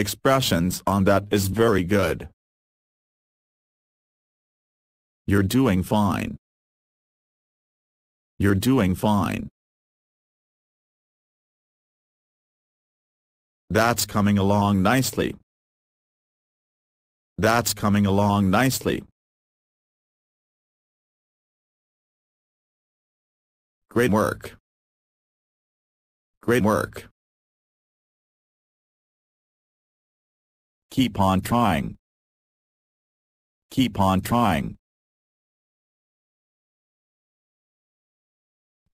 expressions on that is very good. You're doing fine. You're doing fine. That's coming along nicely. That's coming along nicely. Great work. Great work. Keep on trying. Keep on trying.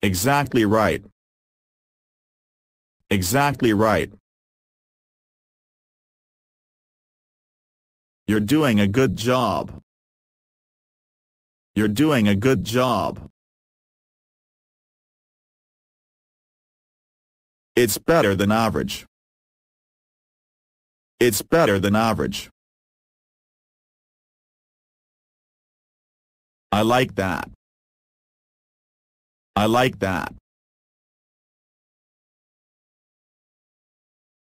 Exactly right. Exactly right. You're doing a good job. You're doing a good job. It's better than average. It's better than average. I like that. I like that.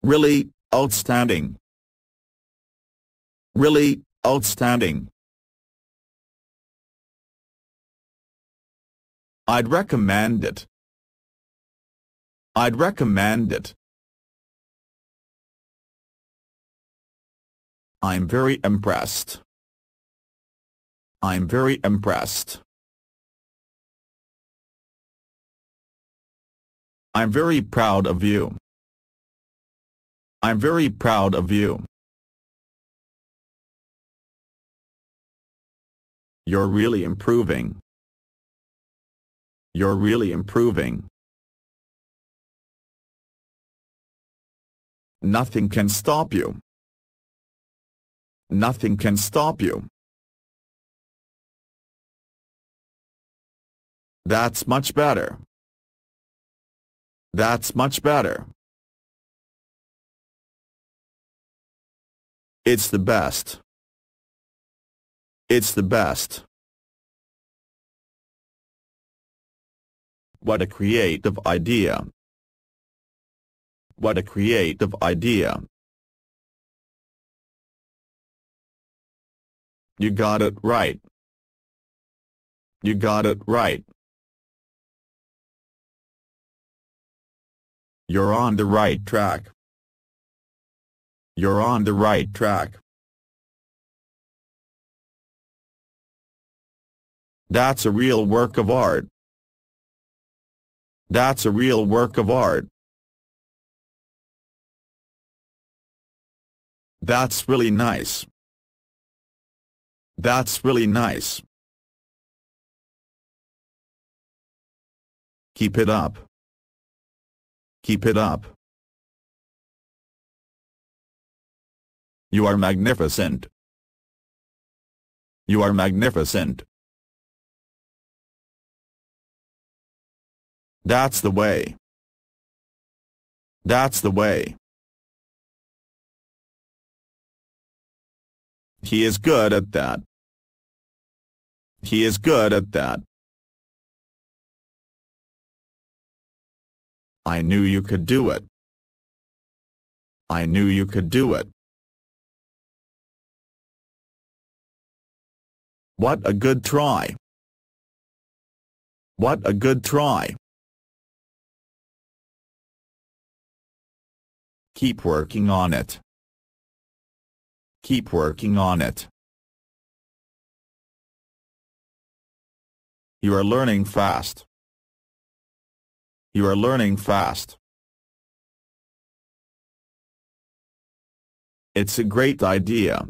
Really, outstanding. Really, outstanding. I'd recommend it. I'd recommend it. I'm very impressed. I'm very impressed. I'm very proud of you. I'm very proud of you. You're really improving. You're really improving. Nothing can stop you. Nothing can stop you. That's much better. That's much better. It's the best. It's the best. What a creative idea. What a creative idea. You got it right. You got it right. You're on the right track. You're on the right track. That's a real work of art. That's a real work of art. That's really nice. That's really nice. Keep it up. Keep it up. You are magnificent. You are magnificent. That's the way. That's the way. He is good at that. He is good at that. I knew you could do it. I knew you could do it. What a good try. What a good try. Keep working on it. Keep working on it. You are learning fast. You are learning fast. It's a great idea.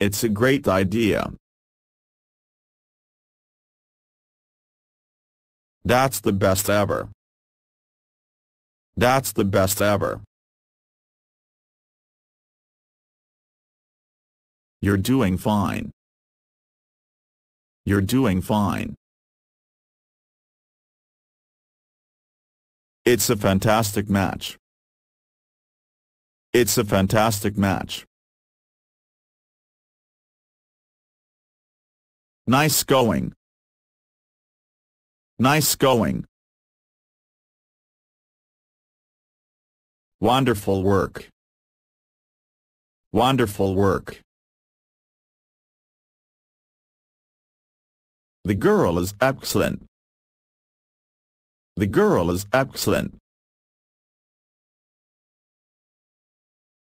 It's a great idea. That's the best ever. That's the best ever. You're doing fine. You're doing fine. It's a fantastic match. It's a fantastic match. Nice going. Nice going. Wonderful work. Wonderful work. The girl is excellent. The girl is excellent.